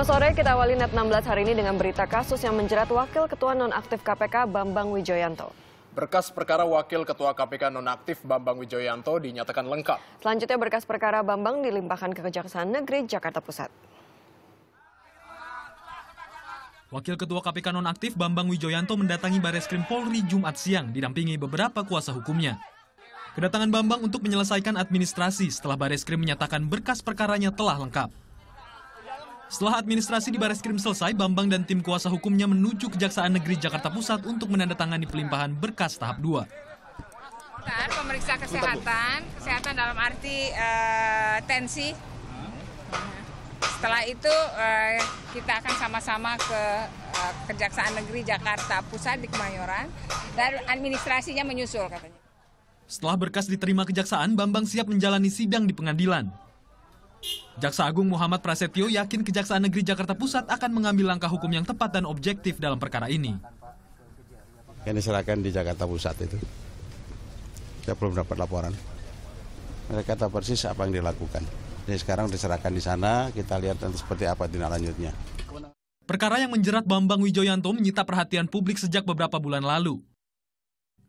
Selamat sore kita awali net 16 hari ini dengan berita kasus yang menjerat Wakil Ketua Nonaktif KPK Bambang Wijoyanto. Berkas perkara Wakil Ketua KPK Nonaktif Bambang Wijoyanto dinyatakan lengkap. Selanjutnya berkas perkara Bambang dilimpahkan ke Kejaksaan Negeri Jakarta Pusat. Wakil Ketua KPK Nonaktif Bambang Wijoyanto mendatangi Baris Krim Polri Jumat siang didampingi beberapa kuasa hukumnya. Kedatangan Bambang untuk menyelesaikan administrasi setelah Baris Krim menyatakan berkas perkaranya telah lengkap. Setelah administrasi di Baris Krim selesai, Bambang dan tim kuasa hukumnya menuju Kejaksaan Negeri Jakarta Pusat untuk menandatangani pelimpahan berkas tahap 2. Kan, pemeriksa kesehatan, kesehatan dalam arti uh, tensi. Setelah itu uh, kita akan sama-sama ke uh, Kejaksaan Negeri Jakarta Pusat di Kemayoran dan administrasinya menyusul katanya. Setelah berkas diterima kejaksaan, Bambang siap menjalani sidang di pengadilan. Jaksa Agung Muhammad Prasetyo yakin Kejaksaan Negeri Jakarta Pusat akan mengambil langkah hukum yang tepat dan objektif dalam perkara ini. Yang diserahkan di Jakarta Pusat itu, kita belum dapat laporan. Mereka tahu persis apa yang dilakukan. Jadi sekarang diserahkan di sana, kita lihat nanti seperti apa tindak lanjutnya. Perkara yang menjerat Bambang Wijoyanto menyita perhatian publik sejak beberapa bulan lalu.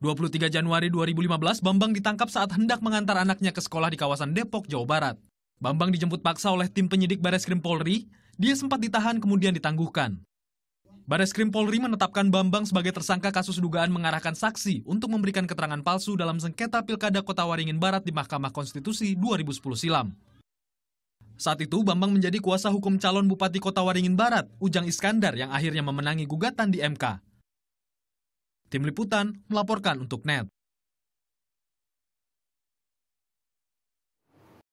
23 Januari 2015, Bambang ditangkap saat hendak mengantar anaknya ke sekolah di kawasan Depok, Jawa Barat. Bambang dijemput paksa oleh tim penyidik Baris Krim Polri, dia sempat ditahan kemudian ditangguhkan. Baris Krim Polri menetapkan Bambang sebagai tersangka kasus dugaan mengarahkan saksi untuk memberikan keterangan palsu dalam sengketa Pilkada Kota Waringin Barat di Mahkamah Konstitusi 2010 silam. Saat itu Bambang menjadi kuasa hukum calon Bupati Kota Waringin Barat, Ujang Iskandar yang akhirnya memenangi gugatan di MK. Tim Liputan melaporkan untuk NET.